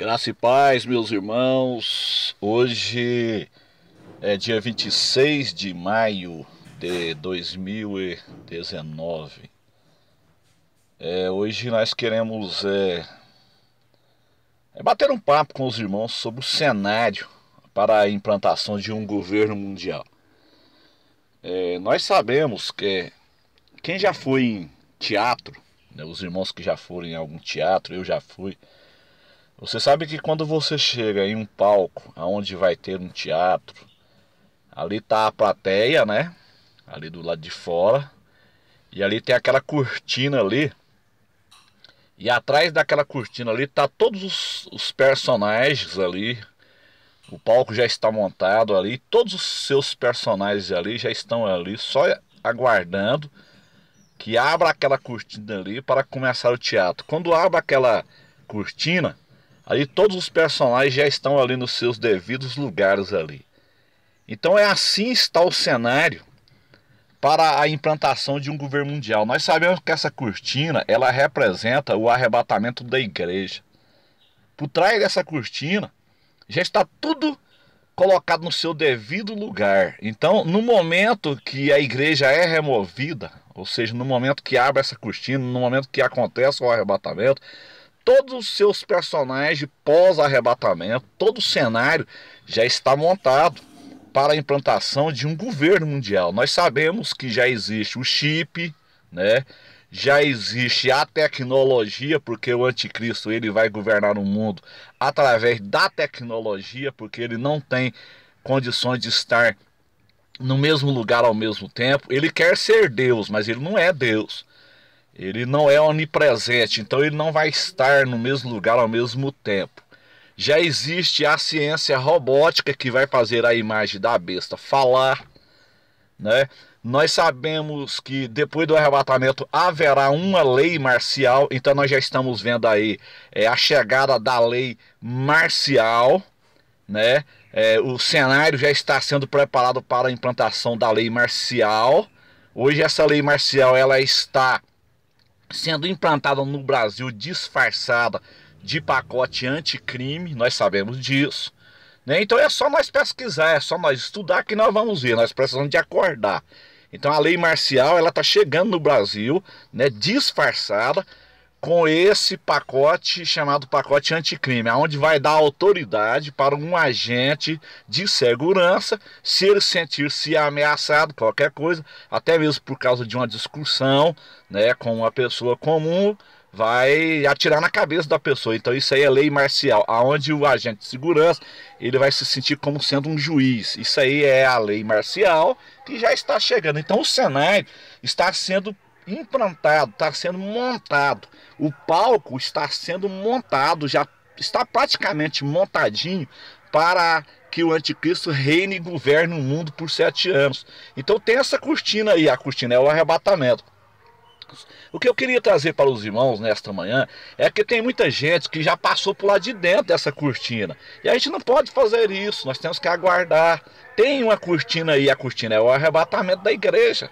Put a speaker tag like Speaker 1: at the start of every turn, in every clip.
Speaker 1: Graça e paz, meus irmãos. Hoje é dia 26 de maio de 2019. É, hoje nós queremos é, é bater um papo com os irmãos sobre o cenário para a implantação de um governo mundial. É, nós sabemos que quem já foi em teatro, né, os irmãos que já foram em algum teatro, eu já fui você sabe que quando você chega em um palco aonde vai ter um teatro, ali tá a plateia, né? Ali do lado de fora. E ali tem aquela cortina ali. E atrás daquela cortina ali tá todos os, os personagens ali. O palco já está montado ali, todos os seus personagens ali já estão ali, só aguardando que abra aquela cortina ali para começar o teatro. Quando abre aquela cortina, Ali todos os personagens já estão ali nos seus devidos lugares ali. Então é assim está o cenário para a implantação de um governo mundial. Nós sabemos que essa cortina, ela representa o arrebatamento da igreja. Por trás dessa cortina já está tudo colocado no seu devido lugar. Então, no momento que a igreja é removida, ou seja, no momento que abre essa cortina, no momento que acontece o arrebatamento, todos os seus personagens pós-arrebatamento, todo o cenário já está montado para a implantação de um governo mundial. Nós sabemos que já existe o chip, né? Já existe a tecnologia, porque o anticristo ele vai governar o mundo através da tecnologia, porque ele não tem condições de estar no mesmo lugar ao mesmo tempo. Ele quer ser Deus, mas ele não é Deus. Ele não é onipresente, então ele não vai estar no mesmo lugar ao mesmo tempo. Já existe a ciência robótica que vai fazer a imagem da besta falar, né? Nós sabemos que depois do arrebatamento haverá uma lei marcial, então nós já estamos vendo aí é, a chegada da lei marcial, né? É, o cenário já está sendo preparado para a implantação da lei marcial. Hoje essa lei marcial ela está sendo implantada no Brasil disfarçada de pacote anticrime, nós sabemos disso. Né? Então é só nós pesquisar, é só nós estudar que nós vamos ver, nós precisamos de acordar. Então a lei marcial ela está chegando no Brasil, né, disfarçada, com esse pacote chamado pacote anticrime, onde vai dar autoridade para um agente de segurança, se ele sentir-se ameaçado, qualquer coisa, até mesmo por causa de uma discussão né, com uma pessoa comum, vai atirar na cabeça da pessoa. Então isso aí é lei marcial, aonde o agente de segurança ele vai se sentir como sendo um juiz. Isso aí é a lei marcial que já está chegando. Então o Senai está sendo implantado, está sendo montado. O palco está sendo montado, já está praticamente montadinho para que o anticristo reine e governe o mundo por sete anos. Então tem essa cortina aí, a cortina é o arrebatamento. O que eu queria trazer para os irmãos nesta manhã é que tem muita gente que já passou por lá de dentro dessa cortina. E a gente não pode fazer isso, nós temos que aguardar. Tem uma cortina aí, a cortina é o arrebatamento da igreja.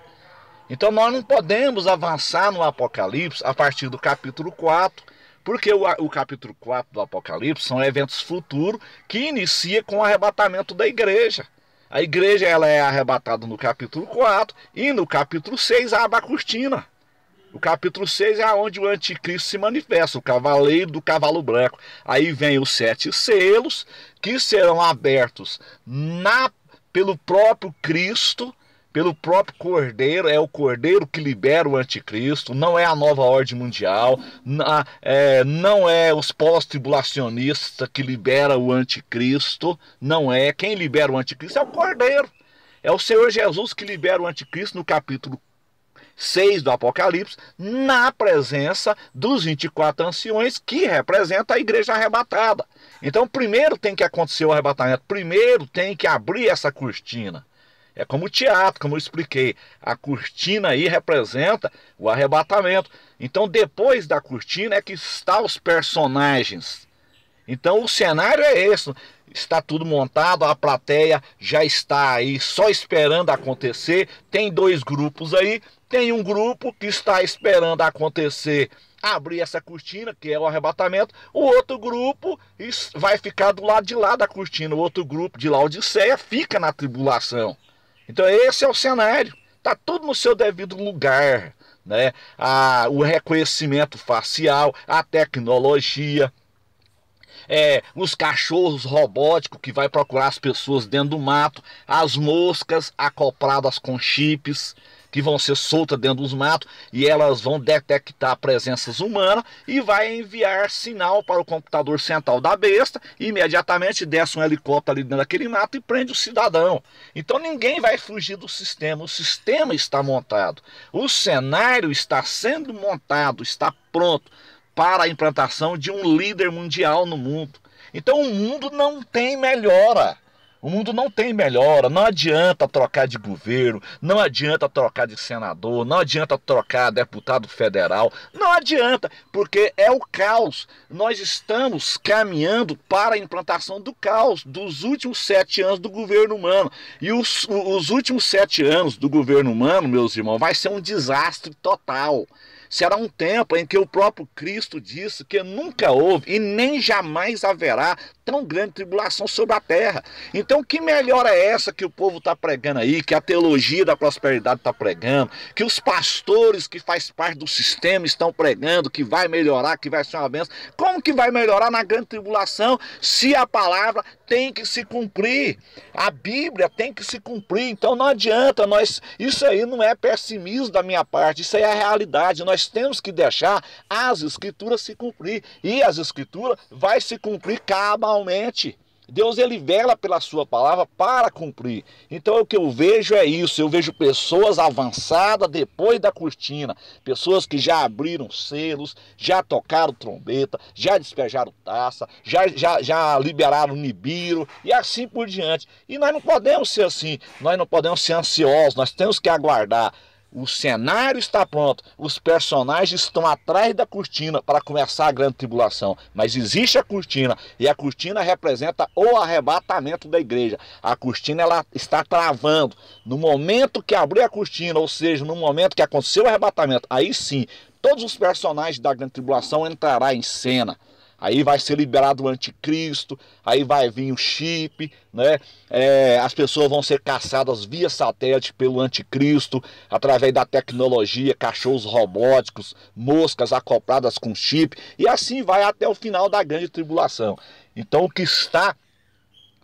Speaker 1: Então nós não podemos avançar no Apocalipse a partir do capítulo 4, porque o, o capítulo 4 do Apocalipse são eventos futuros que inicia com o arrebatamento da igreja. A igreja ela é arrebatada no capítulo 4 e no capítulo 6 a aba O capítulo 6 é onde o anticristo se manifesta, o cavaleiro do cavalo branco. Aí vem os sete selos que serão abertos na, pelo próprio Cristo pelo próprio Cordeiro, é o Cordeiro que libera o anticristo, não é a nova ordem mundial, é, não é os pós-tribulacionistas que libera o anticristo, não é. Quem libera o anticristo é o Cordeiro. É o Senhor Jesus que libera o anticristo no capítulo 6 do Apocalipse, na presença dos 24 anciões que representa a igreja arrebatada. Então, primeiro tem que acontecer o arrebatamento, primeiro tem que abrir essa cortina. É como o teatro, como eu expliquei. A cortina aí representa o arrebatamento. Então, depois da cortina é que está os personagens. Então, o cenário é esse. Está tudo montado, a plateia já está aí só esperando acontecer. Tem dois grupos aí. Tem um grupo que está esperando acontecer abrir essa cortina, que é o arrebatamento, o outro grupo vai ficar do lado de lá da cortina, o outro grupo de Laodiceia fica na tribulação. Então esse é o cenário. Está tudo no seu devido lugar. Né? A, o reconhecimento facial, a tecnologia. É, os cachorros robóticos que vai procurar as pessoas dentro do mato, as moscas acopladas com chips, que vão ser soltas dentro dos matos e elas vão detectar presenças humanas e vai enviar sinal para o computador central da besta. imediatamente desce um helicóptero ali dentro daquele mato e prende o cidadão. Então ninguém vai fugir do sistema. O sistema está montado. O cenário está sendo montado, está pronto para a implantação de um líder mundial no mundo. Então o mundo não tem melhora. O mundo não tem melhora, não adianta trocar de governo, não adianta trocar de senador, não adianta trocar deputado federal, não adianta, porque é o caos. Nós estamos caminhando para a implantação do caos dos últimos sete anos do governo humano. E os, os últimos sete anos do governo humano, meus irmãos, vai ser um desastre total. Será um tempo em que o próprio Cristo disse que nunca houve e nem jamais haverá tão grande tribulação sobre a terra. Então, que melhora é essa que o povo está pregando aí, que a teologia da prosperidade está pregando, que os pastores que faz parte do sistema estão pregando, que vai melhorar, que vai ser uma benção? Como que vai melhorar na grande tribulação se a palavra tem que se cumprir, a Bíblia tem que se cumprir. Então não adianta nós, isso aí não é pessimismo da minha parte, isso aí é a realidade. Nós temos que deixar as escrituras se cumprir e as escrituras vai se cumprir cabalmente. Deus ele vela pela sua palavra para cumprir. Então o que eu vejo é isso, eu vejo pessoas avançadas depois da cortina, pessoas que já abriram selos, já tocaram trombeta, já despejaram taça, já, já, já liberaram nibiro e assim por diante. E nós não podemos ser assim, nós não podemos ser ansiosos, nós temos que aguardar o cenário está pronto, os personagens estão atrás da cortina para começar a grande tribulação. Mas existe a cortina e a cortina representa o arrebatamento da igreja. A cortina ela está travando. No momento que abrir a cortina, ou seja, no momento que aconteceu o arrebatamento, aí sim todos os personagens da grande tribulação entrarão em cena aí vai ser liberado o anticristo, aí vai vir o chip, né? É, as pessoas vão ser caçadas via satélite pelo anticristo, através da tecnologia, cachorros robóticos, moscas acopladas com chip, e assim vai até o final da grande tribulação. Então o que está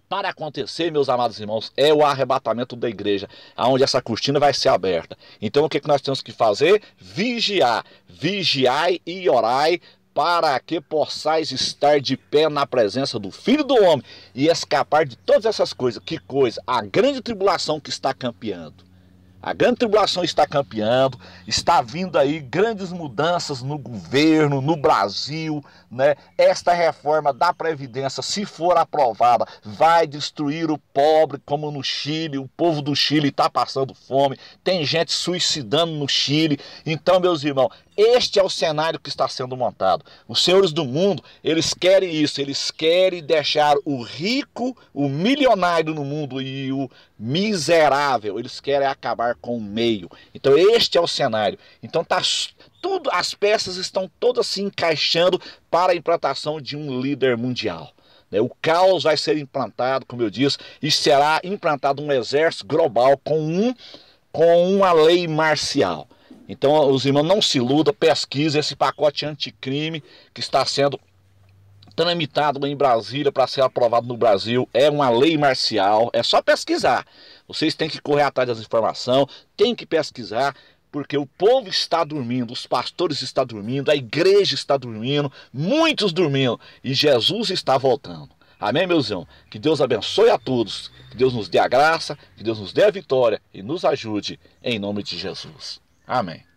Speaker 1: para acontecer, meus amados irmãos, é o arrebatamento da igreja, aonde essa cortina vai ser aberta. Então o que, é que nós temos que fazer? Vigiar. Vigiai e orai para que possais estar de pé na presença do Filho do Homem e escapar de todas essas coisas. Que coisa! A grande tribulação que está campeando. A grande tribulação está campeando, está vindo aí grandes mudanças no governo, no Brasil, né? Esta reforma da Previdência, se for aprovada, vai destruir o pobre, como no Chile, o povo do Chile está passando fome, tem gente suicidando no Chile. Então, meus irmãos, este é o cenário que está sendo montado. Os senhores do mundo, eles querem isso, eles querem deixar o rico, o milionário no mundo e o miserável, eles querem acabar com o meio. Então este é o cenário. Então tá tudo, as peças estão todas se encaixando para a implantação de um líder mundial. Né? O caos vai ser implantado, como eu disse, e será implantado um exército global com um com uma lei marcial. Então, os irmãos, não se iludam, pesquise esse pacote anticrime que está sendo tramitado em Brasília para ser aprovado no Brasil. É uma lei marcial, é só pesquisar. Vocês têm que correr atrás das informações, têm que pesquisar, porque o povo está dormindo, os pastores estão dormindo, a igreja está dormindo, muitos dormindo e Jesus está voltando. Amém, meus irmãos? Que Deus abençoe a todos, que Deus nos dê a graça, que Deus nos dê a vitória e nos ajude em nome de Jesus. Amém.